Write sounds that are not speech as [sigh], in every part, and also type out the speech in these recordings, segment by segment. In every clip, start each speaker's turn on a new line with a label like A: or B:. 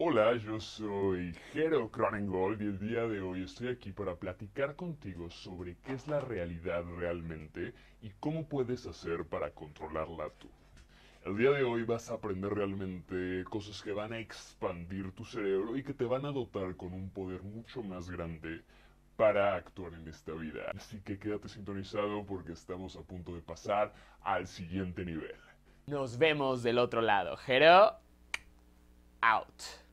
A: Hola, yo soy Jero Cronengold y el día de hoy estoy aquí para platicar contigo sobre qué es la realidad realmente y cómo puedes hacer para controlarla tú. El día de hoy vas a aprender realmente cosas que van a expandir tu cerebro y que te van a dotar con un poder mucho más grande para actuar en esta vida. Así que quédate sintonizado porque estamos a punto de pasar al siguiente nivel. Nos vemos del otro lado. Jero, out.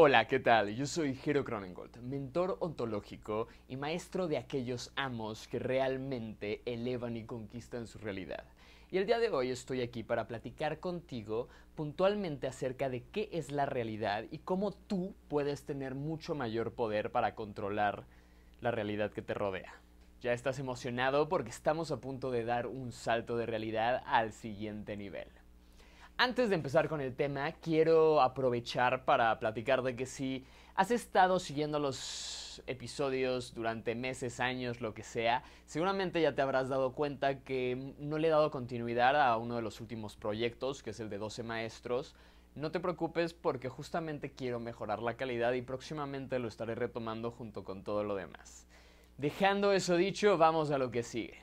A: Hola, ¿qué tal? Yo soy Jero Cronengold, mentor ontológico y maestro de aquellos amos que realmente elevan y conquistan su realidad. Y el día de hoy estoy aquí para platicar contigo puntualmente acerca de qué es la realidad y cómo tú puedes tener mucho mayor poder para controlar la realidad que te rodea. Ya estás emocionado porque estamos a punto de dar un salto de realidad al siguiente nivel. Antes de empezar con el tema, quiero aprovechar para platicar de que si has estado siguiendo los episodios durante meses, años, lo que sea, seguramente ya te habrás dado cuenta que no le he dado continuidad a uno de los últimos proyectos, que es el de 12 maestros. No te preocupes porque justamente quiero mejorar la calidad y próximamente lo estaré retomando junto con todo lo demás. Dejando eso dicho, vamos a lo que sigue.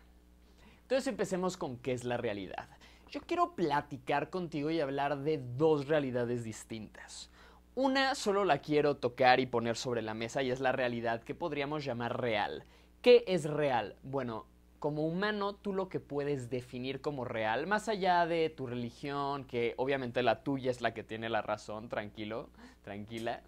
A: Entonces empecemos con qué es la realidad. Yo quiero platicar contigo y hablar de dos realidades distintas. Una solo la quiero tocar y poner sobre la mesa y es la realidad que podríamos llamar real. ¿Qué es real? Bueno, como humano tú lo que puedes definir como real, más allá de tu religión, que obviamente la tuya es la que tiene la razón, tranquilo, tranquila.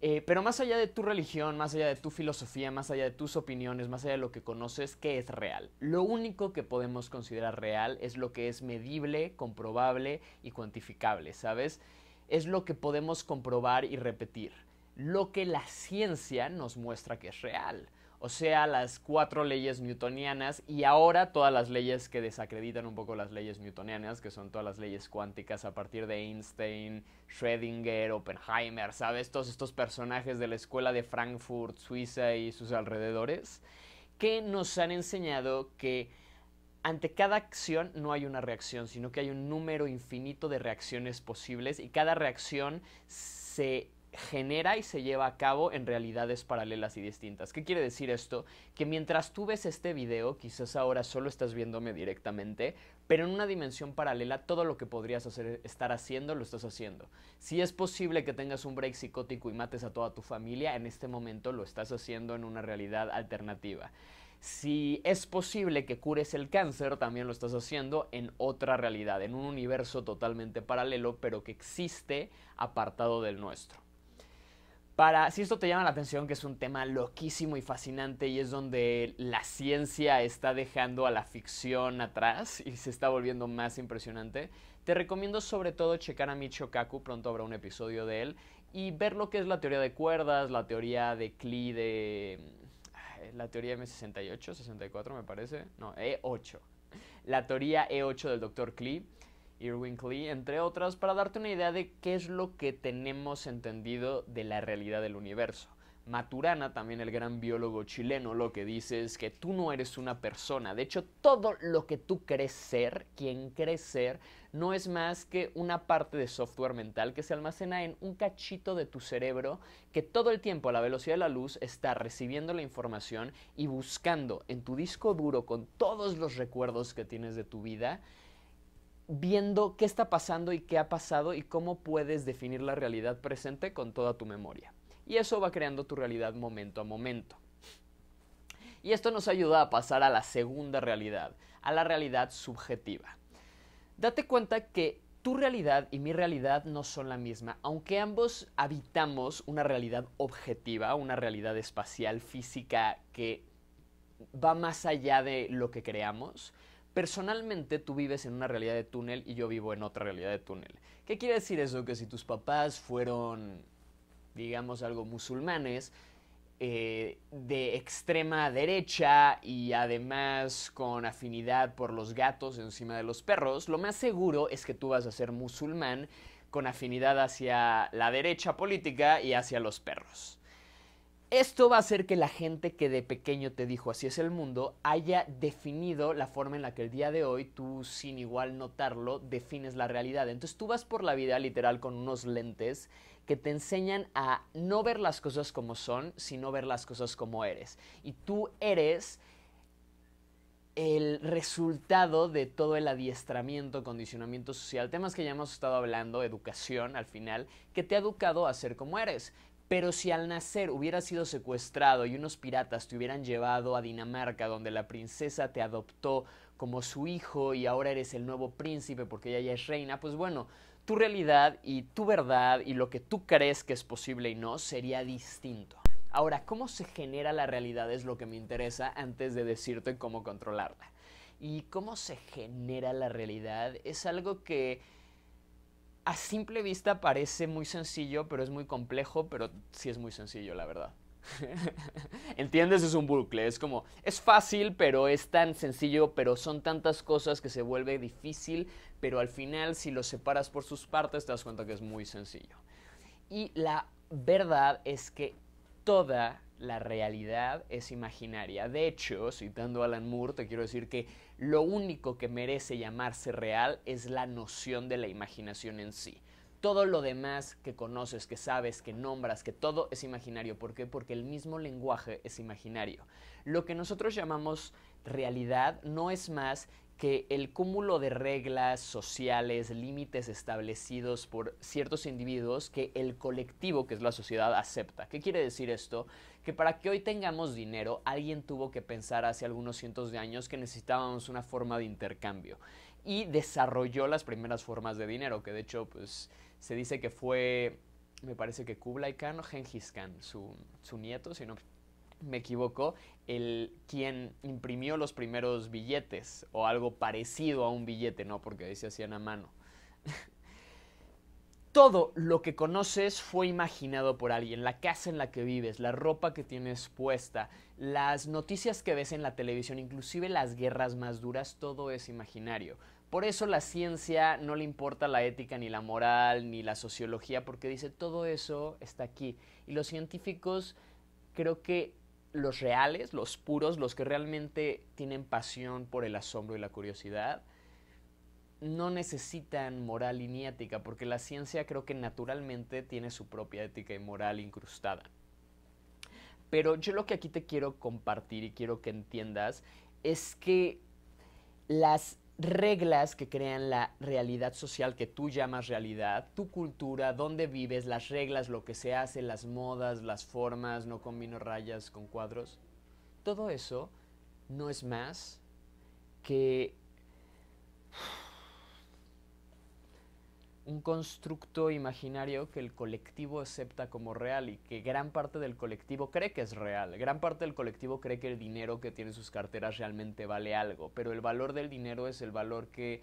A: Eh, pero más allá de tu religión, más allá de tu filosofía, más allá de tus opiniones, más allá de lo que conoces, ¿qué es real? Lo único que podemos considerar real es lo que es medible, comprobable y cuantificable, ¿sabes? Es lo que podemos comprobar y repetir. Lo que la ciencia nos muestra que es real o sea, las cuatro leyes newtonianas y ahora todas las leyes que desacreditan un poco las leyes newtonianas, que son todas las leyes cuánticas a partir de Einstein, Schrödinger, Oppenheimer, ¿sabes? Todos estos personajes de la escuela de Frankfurt, Suiza y sus alrededores, que nos han enseñado que ante cada acción no hay una reacción, sino que hay un número infinito de reacciones posibles y cada reacción se genera y se lleva a cabo en realidades paralelas y distintas. ¿Qué quiere decir esto? Que mientras tú ves este video, quizás ahora solo estás viéndome directamente, pero en una dimensión paralela todo lo que podrías estar haciendo lo estás haciendo. Si es posible que tengas un break psicótico y mates a toda tu familia, en este momento lo estás haciendo en una realidad alternativa. Si es posible que cures el cáncer, también lo estás haciendo en otra realidad, en un universo totalmente paralelo, pero que existe apartado del nuestro para, si esto te llama la atención, que es un tema loquísimo y fascinante y es donde la ciencia está dejando a la ficción atrás y se está volviendo más impresionante, te recomiendo sobre todo checar a Michio Kaku, pronto habrá un episodio de él, y ver lo que es la teoría de cuerdas, la teoría de Klee de... La teoría M68, 64 me parece, no, E8. La teoría E8 del Dr. Klee Irwin Klee, entre otras, para darte una idea de qué es lo que tenemos entendido de la realidad del universo. Maturana, también el gran biólogo chileno, lo que dice es que tú no eres una persona. De hecho, todo lo que tú crees ser, quien crees ser, no es más que una parte de software mental que se almacena en un cachito de tu cerebro que todo el tiempo a la velocidad de la luz está recibiendo la información y buscando en tu disco duro con todos los recuerdos que tienes de tu vida viendo qué está pasando y qué ha pasado y cómo puedes definir la realidad presente con toda tu memoria. Y eso va creando tu realidad momento a momento. Y esto nos ayuda a pasar a la segunda realidad, a la realidad subjetiva. Date cuenta que tu realidad y mi realidad no son la misma, aunque ambos habitamos una realidad objetiva, una realidad espacial, física, que va más allá de lo que creamos, Personalmente tú vives en una realidad de túnel y yo vivo en otra realidad de túnel. ¿Qué quiere decir eso? Que si tus papás fueron, digamos, algo musulmanes, eh, de extrema derecha y además con afinidad por los gatos encima de los perros, lo más seguro es que tú vas a ser musulmán con afinidad hacia la derecha política y hacia los perros. Esto va a hacer que la gente que de pequeño te dijo así es el mundo haya definido la forma en la que el día de hoy tú sin igual notarlo defines la realidad. Entonces tú vas por la vida literal con unos lentes que te enseñan a no ver las cosas como son, sino ver las cosas como eres. Y tú eres el resultado de todo el adiestramiento, condicionamiento social, temas que ya hemos estado hablando, educación al final, que te ha educado a ser como eres. Pero si al nacer hubieras sido secuestrado y unos piratas te hubieran llevado a Dinamarca, donde la princesa te adoptó como su hijo y ahora eres el nuevo príncipe porque ella ya es reina, pues bueno, tu realidad y tu verdad y lo que tú crees que es posible y no sería distinto. Ahora, ¿cómo se genera la realidad? Es lo que me interesa antes de decirte cómo controlarla. Y cómo se genera la realidad es algo que a simple vista parece muy sencillo, pero es muy complejo, pero sí es muy sencillo, la verdad. [laughs] ¿Entiendes? Es un bucle, es como, es fácil, pero es tan sencillo, pero son tantas cosas que se vuelve difícil, pero al final si lo separas por sus partes te das cuenta que es muy sencillo. Y la verdad es que toda la realidad es imaginaria. De hecho, citando a Alan Moore, te quiero decir que lo único que merece llamarse real es la noción de la imaginación en sí. Todo lo demás que conoces, que sabes, que nombras, que todo es imaginario. ¿Por qué? Porque el mismo lenguaje es imaginario. Lo que nosotros llamamos realidad no es más que el cúmulo de reglas sociales, límites establecidos por ciertos individuos que el colectivo, que es la sociedad, acepta. ¿Qué quiere decir esto? Que para que hoy tengamos dinero, alguien tuvo que pensar hace algunos cientos de años que necesitábamos una forma de intercambio y desarrolló las primeras formas de dinero, que de hecho pues, se dice que fue, me parece que Kublai Khan o Genghis Khan, su, su nieto, si no me equivoco, el quien imprimió los primeros billetes o algo parecido a un billete, ¿no? Porque ahí se hacían a mano. [laughs] Todo lo que conoces fue imaginado por alguien, la casa en la que vives, la ropa que tienes puesta, las noticias que ves en la televisión, inclusive las guerras más duras, todo es imaginario. Por eso la ciencia no le importa la ética, ni la moral, ni la sociología, porque dice todo eso está aquí. Y los científicos creo que los reales, los puros, los que realmente tienen pasión por el asombro y la curiosidad, no necesitan moral y ni ética, porque la ciencia creo que naturalmente tiene su propia ética y moral incrustada. Pero yo lo que aquí te quiero compartir y quiero que entiendas es que las reglas que crean la realidad social que tú llamas realidad, tu cultura, dónde vives, las reglas, lo que se hace, las modas, las formas, no combino rayas con cuadros, todo eso no es más que un constructo imaginario que el colectivo acepta como real y que gran parte del colectivo cree que es real. Gran parte del colectivo cree que el dinero que tiene en sus carteras realmente vale algo, pero el valor del dinero es el valor que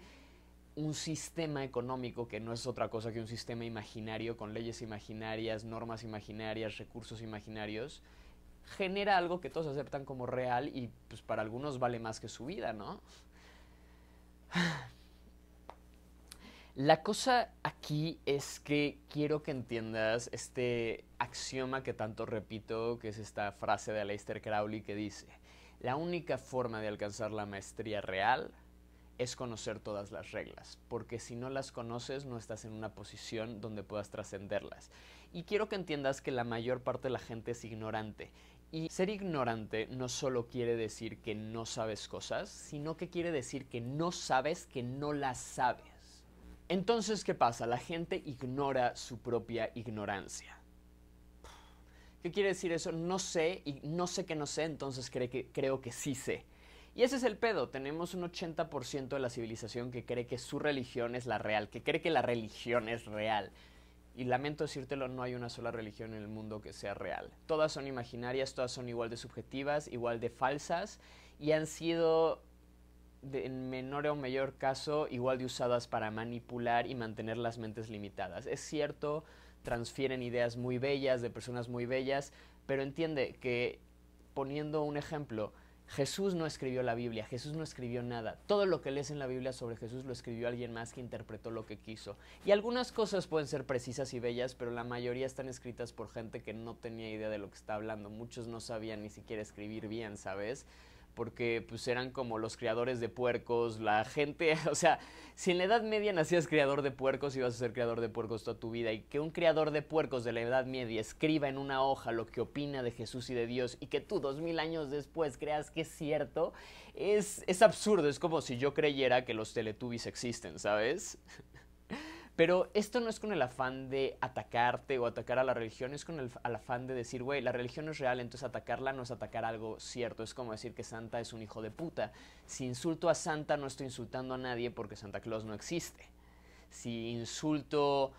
A: un sistema económico, que no es otra cosa que un sistema imaginario, con leyes imaginarias, normas imaginarias, recursos imaginarios, genera algo que todos aceptan como real y pues para algunos vale más que su vida, ¿no? La cosa aquí es que quiero que entiendas este axioma que tanto repito, que es esta frase de Aleister Crowley que dice, la única forma de alcanzar la maestría real es conocer todas las reglas, porque si no las conoces no estás en una posición donde puedas trascenderlas. Y quiero que entiendas que la mayor parte de la gente es ignorante. Y ser ignorante no solo quiere decir que no sabes cosas, sino que quiere decir que no sabes que no las sabes. Entonces, ¿qué pasa? La gente ignora su propia ignorancia. ¿Qué quiere decir eso? No sé y no sé que no sé, entonces cree que, creo que sí sé. Y ese es el pedo, tenemos un 80% de la civilización que cree que su religión es la real, que cree que la religión es real. Y lamento decírtelo, no hay una sola religión en el mundo que sea real. Todas son imaginarias, todas son igual de subjetivas, igual de falsas, y han sido en menor o mayor caso igual de usadas para manipular y mantener las mentes limitadas. Es cierto, transfieren ideas muy bellas de personas muy bellas, pero entiende que, poniendo un ejemplo, Jesús no escribió la Biblia, Jesús no escribió nada. Todo lo que lees en la Biblia sobre Jesús lo escribió alguien más que interpretó lo que quiso. Y algunas cosas pueden ser precisas y bellas, pero la mayoría están escritas por gente que no tenía idea de lo que está hablando. Muchos no sabían ni siquiera escribir bien, ¿sabes? porque pues eran como los criadores de puercos, la gente, [laughs] o sea, si en la Edad Media nacías criador de puercos, y vas a ser criador de puercos toda tu vida, y que un criador de puercos de la Edad Media escriba en una hoja lo que opina de Jesús y de Dios, y que tú dos mil años después creas que es cierto, es, es absurdo, es como si yo creyera que los teletubbies existen, ¿sabes? [laughs] Pero esto no es con el afán de atacarte o atacar a la religión, es con el afán de decir, güey, la religión es real, entonces atacarla no es atacar algo cierto. Es como decir que Santa es un hijo de puta. Si insulto a Santa, no estoy insultando a nadie porque Santa Claus no existe. Si insulto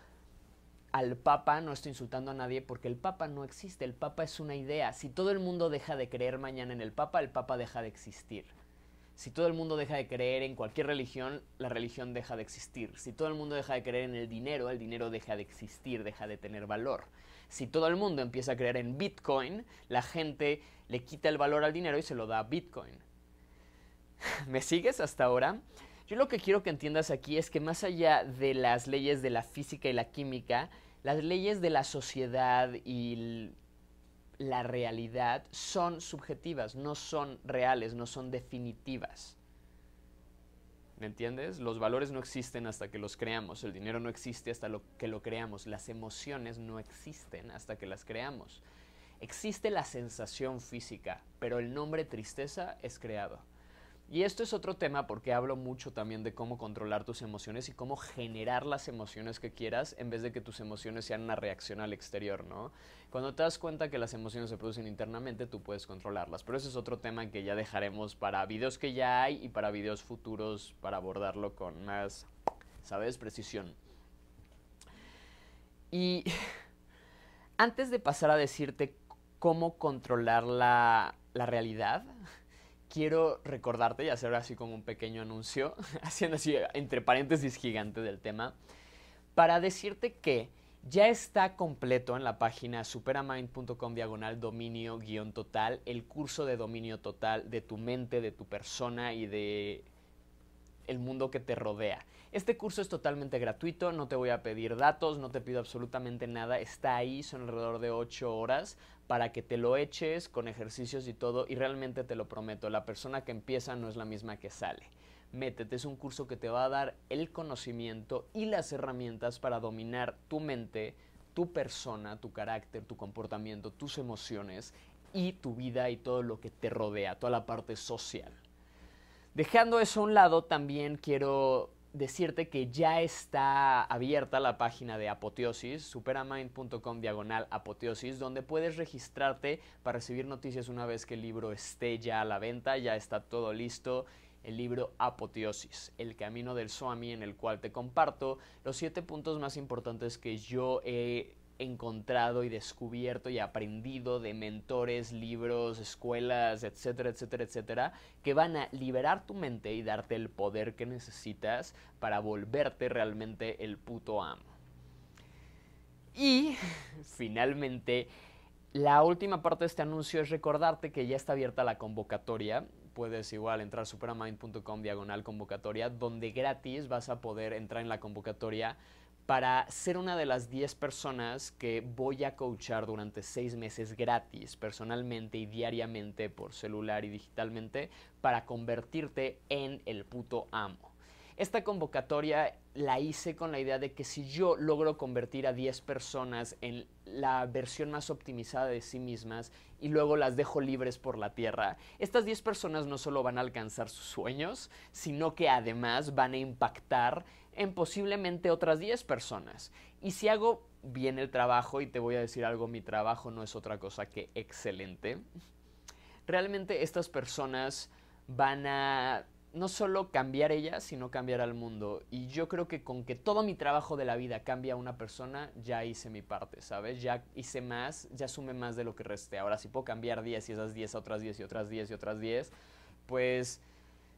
A: al Papa, no estoy insultando a nadie porque el Papa no existe. El Papa es una idea. Si todo el mundo deja de creer mañana en el Papa, el Papa deja de existir. Si todo el mundo deja de creer en cualquier religión, la religión deja de existir. Si todo el mundo deja de creer en el dinero, el dinero deja de existir, deja de tener valor. Si todo el mundo empieza a creer en Bitcoin, la gente le quita el valor al dinero y se lo da a Bitcoin. [laughs] ¿Me sigues hasta ahora? Yo lo que quiero que entiendas aquí es que más allá de las leyes de la física y la química, las leyes de la sociedad y la realidad son subjetivas, no son reales, no son definitivas. ¿Me entiendes? Los valores no existen hasta que los creamos, el dinero no existe hasta que lo creamos, las emociones no existen hasta que las creamos. Existe la sensación física, pero el nombre tristeza es creado. Y esto es otro tema porque hablo mucho también de cómo controlar tus emociones y cómo generar las emociones que quieras en vez de que tus emociones sean una reacción al exterior, ¿no? Cuando te das cuenta que las emociones se producen internamente, tú puedes controlarlas. Pero ese es otro tema que ya dejaremos para videos que ya hay y para videos futuros para abordarlo con más, ¿sabes? Precisión. Y [laughs] antes de pasar a decirte cómo controlar la, la realidad, quiero recordarte y hacer así como un pequeño anuncio, [laughs] haciendo así entre paréntesis gigante del tema, para decirte que ya está completo en la página superamind.com diagonal dominio guión total el curso de dominio total de tu mente, de tu persona y de el mundo que te rodea. Este curso es totalmente gratuito, no te voy a pedir datos, no te pido absolutamente nada, está ahí, son alrededor de 8 horas para que te lo eches con ejercicios y todo y realmente te lo prometo, la persona que empieza no es la misma que sale. Métete, es un curso que te va a dar el conocimiento y las herramientas para dominar tu mente, tu persona, tu carácter, tu comportamiento, tus emociones y tu vida y todo lo que te rodea, toda la parte social. Dejando eso a un lado, también quiero decirte que ya está abierta la página de Apoteosis, superamind.com diagonal apoteosis, donde puedes registrarte para recibir noticias una vez que el libro esté ya a la venta, ya está todo listo. El libro Apoteosis, el camino del Swami, en el cual te comparto los siete puntos más importantes que yo he encontrado y descubierto y aprendido de mentores, libros, escuelas, etcétera, etcétera, etcétera, que van a liberar tu mente y darte el poder que necesitas para volverte realmente el puto amo. Y [laughs] finalmente, la última parte de este anuncio es recordarte que ya está abierta la convocatoria. Puedes igual entrar a superamind.com diagonal convocatoria, donde gratis vas a poder entrar en la convocatoria para ser una de las 10 personas que voy a coachar durante 6 meses gratis, personalmente y diariamente, por celular y digitalmente, para convertirte en el puto amo. Esta convocatoria la hice con la idea de que si yo logro convertir a 10 personas en la versión más optimizada de sí mismas y luego las dejo libres por la tierra, estas 10 personas no solo van a alcanzar sus sueños, sino que además van a impactar en posiblemente otras 10 personas. Y si hago bien el trabajo, y te voy a decir algo, mi trabajo no es otra cosa que excelente, realmente estas personas van a no solo cambiar ellas, sino cambiar al mundo. Y yo creo que con que todo mi trabajo de la vida cambia a una persona, ya hice mi parte, ¿sabes? Ya hice más, ya sumé más de lo que resté. Ahora, si puedo cambiar 10 y esas 10 a otras 10 y otras 10 y otras 10, pues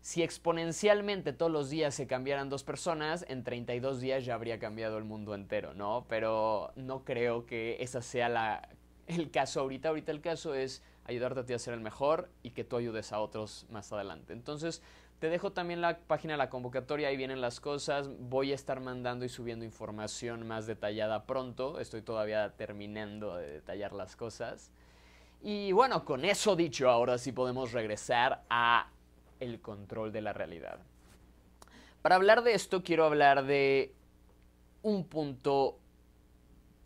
A: si exponencialmente todos los días se cambiaran dos personas, en 32 días ya habría cambiado el mundo entero, ¿no? Pero no creo que ese sea la, el caso ahorita. Ahorita el caso es ayudarte a ti a ser el mejor y que tú ayudes a otros más adelante. Entonces, te dejo también la página de la convocatoria, ahí vienen las cosas. Voy a estar mandando y subiendo información más detallada pronto. Estoy todavía terminando de detallar las cosas. Y bueno, con eso dicho, ahora sí podemos regresar a el control de la realidad. Para hablar de esto quiero hablar de un punto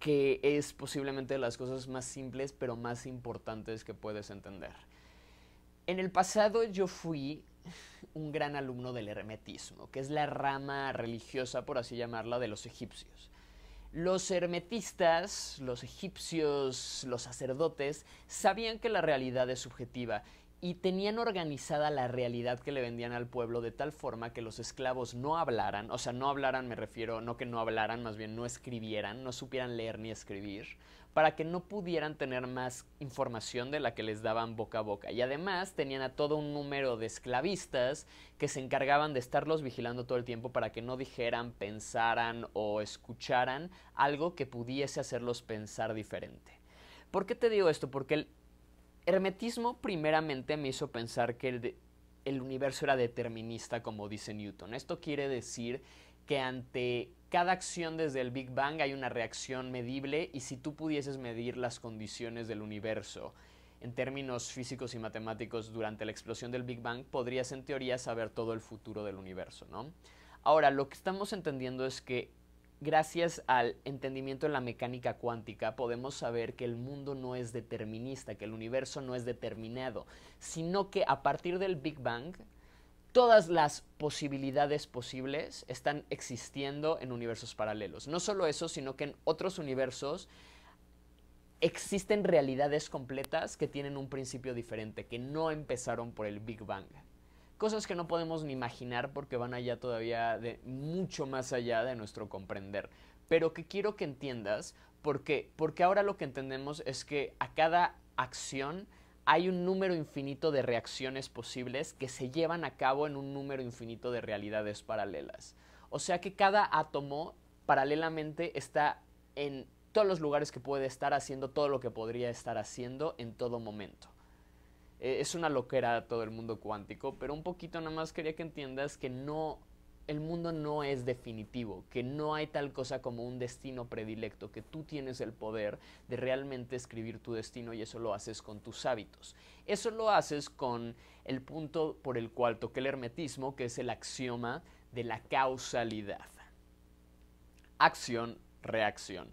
A: que es posiblemente de las cosas más simples pero más importantes que puedes entender. En el pasado yo fui un gran alumno del hermetismo, que es la rama religiosa, por así llamarla, de los egipcios. Los hermetistas, los egipcios, los sacerdotes, sabían que la realidad es subjetiva y tenían organizada la realidad que le vendían al pueblo de tal forma que los esclavos no hablaran, o sea, no hablaran me refiero, no que no hablaran, más bien no escribieran, no supieran leer ni escribir, para que no pudieran tener más información de la que les daban boca a boca. Y además tenían a todo un número de esclavistas que se encargaban de estarlos vigilando todo el tiempo para que no dijeran, pensaran o escucharan algo que pudiese hacerlos pensar diferente. ¿Por qué te digo esto? Porque el hermetismo primeramente me hizo pensar que el, universo era determinista, como dice Newton. Esto quiere decir que ante cada acción desde el Big Bang hay una reacción medible y si tú pudieses medir las condiciones del universo en términos físicos y matemáticos durante la explosión del Big Bang, podrías en teoría saber todo el futuro del universo, ¿no? Ahora, lo que estamos entendiendo es que Gracias al entendimiento de la mecánica cuántica podemos saber que el mundo no es determinista, que el universo no es determinado, sino que a partir del Big Bang todas las posibilidades posibles están existiendo en universos paralelos. No solo eso, sino que en otros universos existen realidades completas que tienen un principio diferente, que no empezaron por el Big Bang cosas que no podemos ni imaginar porque van allá todavía de mucho más allá de nuestro comprender. Pero que quiero que entiendas porque porque ahora lo que entendemos es que a cada acción hay un número infinito de reacciones posibles que se llevan a cabo en un número infinito de realidades paralelas. O sea que cada átomo paralelamente está en todos los lugares que puede estar haciendo todo lo que podría estar haciendo en todo momento. Eh, es una loquera todo el mundo cuántico, pero un poquito nada más quería que entiendas que no el mundo no es definitivo, que no hay tal cosa como un destino predilecto, que tú tienes el poder de realmente escribir tu destino y eso lo haces con tus hábitos. Eso lo haces con el punto por el cual toqué el hermetismo, que es el axioma de la causalidad. Acción, reacción.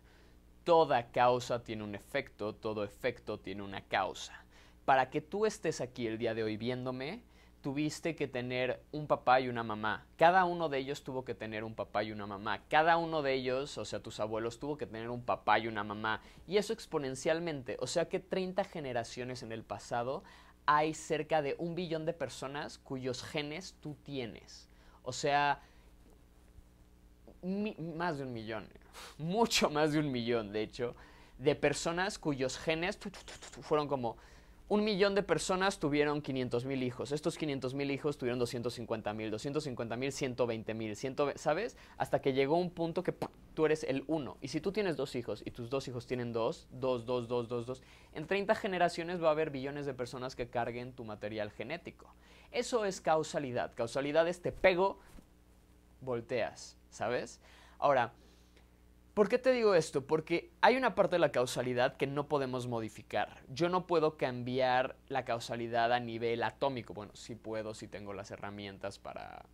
A: Toda causa tiene un efecto, todo efecto tiene una causa para que tú estés aquí el día de hoy viéndome, tuviste que tener un papá y una mamá. Cada uno de ellos tuvo que tener un papá y una mamá. Cada uno de ellos, o sea, tus abuelos, tuvo que tener un papá y una mamá. Y eso exponencialmente. O sea que 30 generaciones en el pasado hay cerca de un billón de personas cuyos genes tú tienes. O sea, más de un millón. [laughs] Mucho más de un millón, de hecho. De personas cuyos genes fueron como un millón de personas tuvieron 500 mil hijos. Estos 500 mil hijos tuvieron 250 mil, 250 mil, 120 mil, ¿sabes? Hasta que llegó un punto que tú eres el uno. Y si tú tienes dos hijos y tus dos hijos tienen dos, dos, dos, dos, dos, dos, en 30 generaciones va a haber billones de personas que carguen tu material genético. Eso es causalidad. Causalidad es te pego, volteas, ¿sabes? Ahora, ¿Por qué te digo esto? Porque hay una parte de la causalidad que no podemos modificar. Yo no puedo cambiar la causalidad a nivel atómico. Bueno, sí puedo, si tengo las herramientas para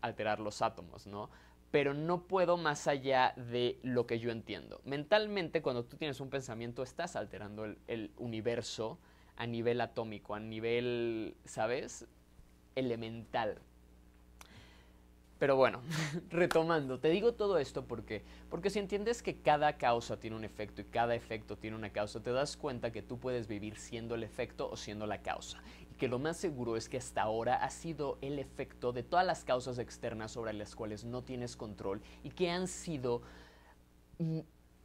A: alterar los átomos, ¿no? Pero no puedo más allá de lo que yo entiendo. Mentalmente, cuando tú tienes un pensamiento, estás alterando el, el universo a nivel atómico, a nivel, ¿sabes? Elemental. Pero bueno, [laughs] retomando, te digo todo esto porque, porque si entiendes que cada causa tiene un efecto y cada efecto tiene una causa, te das cuenta que tú puedes vivir siendo el efecto o siendo la causa. Y que lo más seguro es que hasta ahora ha sido el efecto de todas las causas externas sobre las cuales no tienes control y que han sido mm,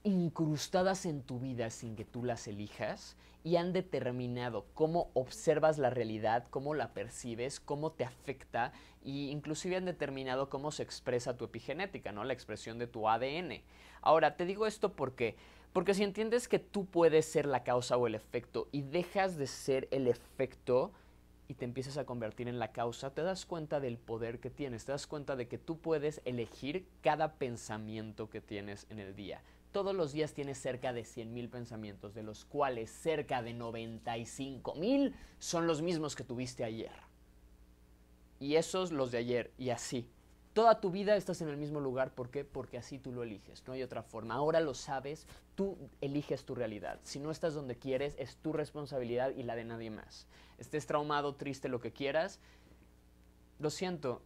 A: incrustadas en tu vida sin que tú las elijas y han determinado cómo observas la realidad, cómo la percibes, cómo te afecta e inclusive han determinado cómo se expresa tu epigenética, ¿no? La expresión de tu ADN. Ahora, te digo esto porque porque si entiendes que tú puedes ser la causa o el efecto y dejas de ser el efecto, y te empiezas a convertir en la causa, te das cuenta del poder que tienes, te das cuenta de que tú puedes elegir cada pensamiento que tienes en el día todos los días tienes cerca de 100.000 pensamientos, de los cuales cerca de 95.000 son los mismos que tuviste ayer. Y esos los de ayer, y así. Toda tu vida estás en el mismo lugar, ¿por qué? Porque así tú lo eliges, no hay otra forma. Ahora lo sabes, tú eliges tu realidad. Si no estás donde quieres, es tu responsabilidad y la de nadie más. Estés traumado, triste, lo que quieras. Lo siento,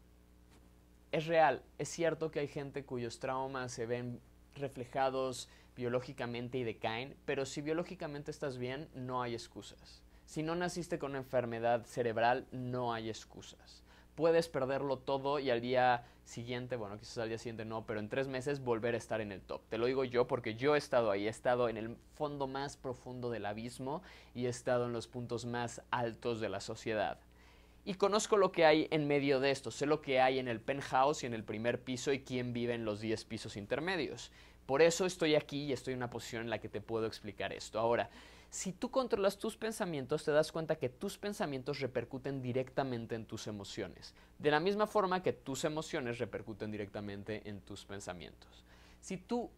A: es real, es cierto que hay gente cuyos traumas se ven reflejados biológicamente y decaen, pero si biológicamente estás bien, no hay excusas. Si no naciste con una enfermedad cerebral, no hay excusas. Puedes perderlo todo y al día siguiente, bueno, quizás al día siguiente no, pero en tres meses volver a estar en el top. Te lo digo yo porque yo he estado ahí, he estado en el fondo más profundo del abismo y he estado en los puntos más altos de la sociedad y conozco lo que hay en medio de esto, sé lo que hay en el penthouse y en el primer piso y quién vive en los 10 pisos intermedios. Por eso estoy aquí y estoy en una posición en la que te puedo explicar esto. Ahora, si tú controlas tus pensamientos, te das cuenta que tus pensamientos repercuten directamente en tus emociones, de la misma forma que tus emociones repercuten directamente en tus pensamientos. Si tú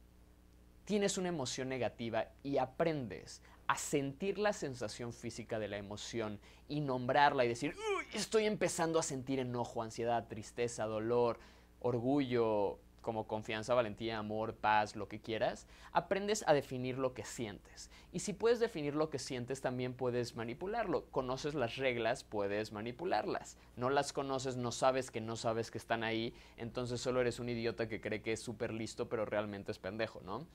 A: tienes una emoción negativa y aprendes a sentir la sensación física de la emoción y nombrarla y decir, estoy empezando a sentir enojo, ansiedad, tristeza, dolor, orgullo, como confianza, valentía, amor, paz, lo que quieras, aprendes a definir lo que sientes. Y si puedes definir lo que sientes, también puedes manipularlo. Conoces las reglas, puedes manipularlas. No las conoces, no sabes que no sabes que están ahí, entonces solo eres un idiota que cree que es súper listo, pero realmente es pendejo, ¿no?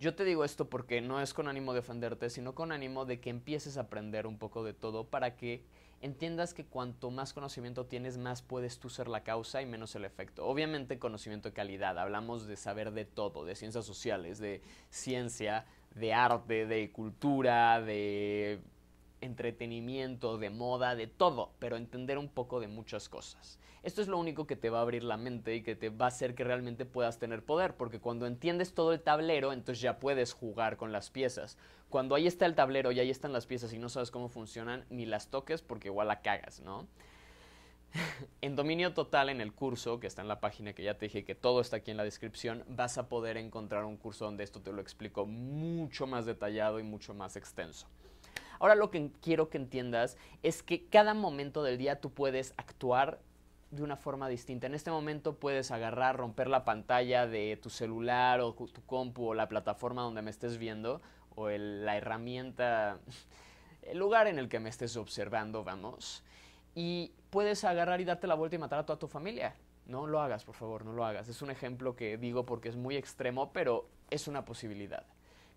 A: Yo te digo esto porque no es con ánimo de ofenderte, sino con ánimo de que empieces a aprender un poco de todo para que entiendas que cuanto más conocimiento tienes, más puedes tú ser la causa y menos el efecto. Obviamente conocimiento de calidad, hablamos de saber de todo, de ciencias sociales, de ciencia, de arte, de cultura, de entretenimiento, de moda, de todo, pero entender un poco de muchas cosas. Esto es lo único que te va a abrir la mente y que te va a hacer que realmente puedas tener poder, porque cuando entiendes todo el tablero, entonces ya puedes jugar con las piezas. Cuando ahí está el tablero y ahí están las piezas y no sabes cómo funcionan, ni las toques porque igual la cagas, ¿no? [laughs] en dominio total en el curso, que está en la página que ya te dije que todo está aquí en la descripción, vas a poder encontrar un curso donde esto te lo explico mucho más detallado y mucho más extenso. Ahora lo que quiero que entiendas es que cada momento del día tú puedes actuar de una forma distinta. En este momento puedes agarrar, romper la pantalla de tu celular o tu compu o la plataforma donde me estés viendo o la herramienta, [laughs] el lugar en el que me estés observando, vamos. Y puedes agarrar y darte la vuelta y matar a toda tu familia. No lo hagas, por favor, no lo hagas. Es un ejemplo que digo porque es muy extremo, pero es una posibilidad.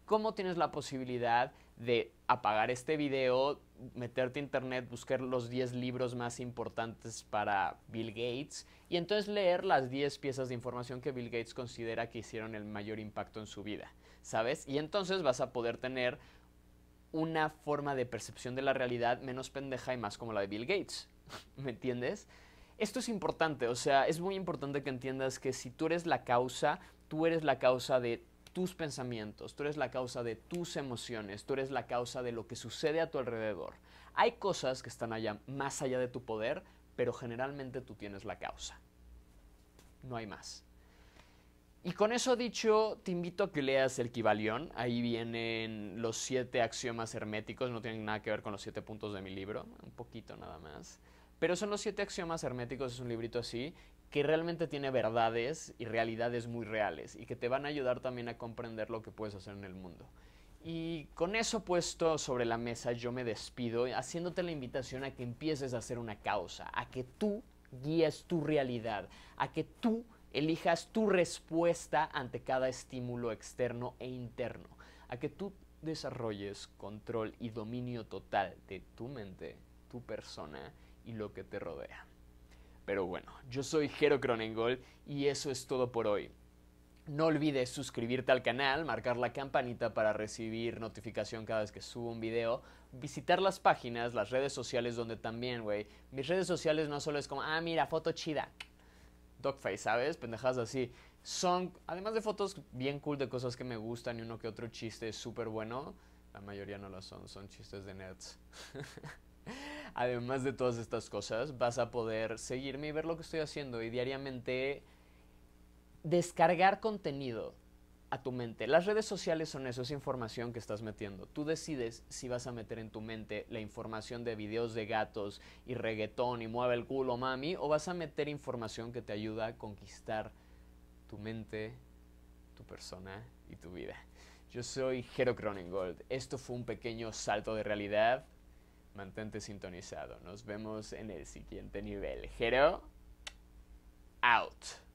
A: ¿Cómo tienes la posibilidad de apagar este video, meterte a internet, buscar los 10 libros más importantes para Bill Gates y entonces leer las 10 piezas de información que Bill Gates considera que hicieron el mayor impacto en su vida, ¿sabes? Y entonces vas a poder tener una forma de percepción de la realidad menos pendeja y más como la de Bill Gates, [laughs] ¿me entiendes? Esto es importante, o sea, es muy importante que entiendas que si tú eres la causa, tú eres la causa de tus pensamientos, tú eres la causa de tus emociones, tú eres la causa de lo que sucede a tu alrededor. Hay cosas que están allá, más allá de tu poder, pero generalmente tú tienes la causa. No hay más. Y con eso dicho, te invito a que leas el Kibalión. Ahí vienen los siete axiomas herméticos, no tienen nada que ver con los siete puntos de mi libro, un poquito nada más. Pero son los siete axiomas herméticos, es un librito así, que realmente tiene verdades y realidades muy reales y que te van a ayudar también a comprender lo que puedes hacer en el mundo. Y con eso puesto sobre la mesa, yo me despido haciéndote la invitación a que empieces a hacer una causa, a que tú guíes tu realidad, a que tú elijas tu respuesta ante cada estímulo externo e interno, a que tú desarrolles control y dominio total de tu mente, tu persona y lo que te rodea. Pero bueno, yo soy Jero Cronengol y eso es todo por hoy. No olvides suscribirte al canal, marcar la campanita para recibir notificación cada vez que subo un video, visitar las páginas, las redes sociales donde también, güey. Mis redes sociales no solo es como, ah, mira, foto chida. Dogface, ¿sabes? Pendejadas así. Son, además de fotos bien cool de cosas que me gustan y uno que otro chiste súper bueno, la mayoría no lo son, son chistes de nerds. [laughs] [laughs] Además de todas estas cosas, vas a poder seguirme y ver lo que estoy haciendo y diariamente descargar contenido a tu mente. Las redes sociales son eso, es información que estás metiendo. Tú decides si vas a meter en tu mente la información de videos de gatos y reggaetón y mueve el culo, mami, o vas a meter información que te ayuda a conquistar tu mente, tu persona y tu vida. Yo soy Jero Gold. Esto fue un pequeño salto de realidad mantente sintonizado. Nos vemos en el siguiente nivel. Hero, out.